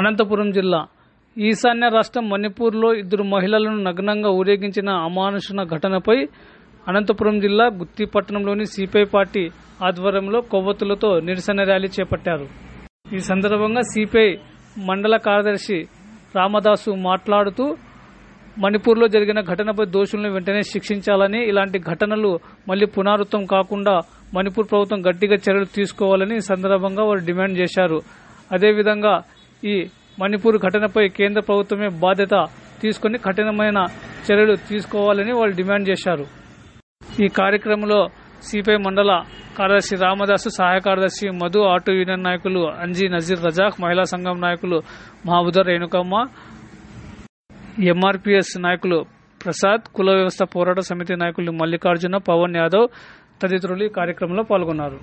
అనంతపురం జిల్లా ఈశాన్య రాష్ట్రం మణిపూర్లో ఇద్దరు మహిళలను నగ్నంగా ఊరేగించిన అమానుషణ ఘటనపై అనంతపురం జిల్లా గుత్తిపట్టణంలోని సిపిఐ పార్టీ ఆధ్వర్యంలో కొవ్వొత్తులతో నిరసన ర్యాలీ చేపట్టారు ఈ సందర్భంగా సిపిఐ మండల కార్యదర్శి రామదాసు మాట్లాడుతూ మణిపూర్లో జరిగిన ఘటనపై దోషులను వెంటనే శిక్షించాలని ఇలాంటి ఘటనలు మళ్లీ పునరావృతం కాకుండా మణిపూర్ ప్రభుత్వం గట్టిగా చర్యలు తీసుకోవాలని సందర్భంగా వారు డిమాండ్ చేశారు అదేవిధంగా ఈ మణిపూర్ ఘటనపై కేంద్ర ప్రభుత్వమే బాధ్యత తీసుకుని కఠినమైన చర్యలు తీసుకోవాలని వాళ్ళు డిమాండ్ చేశారు ఈ కార్యక్రమంలో సిపిఐ మండల కార్యదర్శి రామదాసు సహాయ కార్యదర్శి మధు ఆటో యూనియన్ నాయకులు అంజీ నజీర్ రజాక్ మహిళా సంఘం నాయకులు మహబూదర్ రేణుకమ్మ ఎంఆర్పీఎస్ నాయకులు ప్రసాద్ కుల వ్యవస్థ పోరాట సమితి నాయకులు మల్లికార్జున పవన్ యాదవ్ తదితరులు ఈ కార్యక్రమంలో పాల్గొన్నారు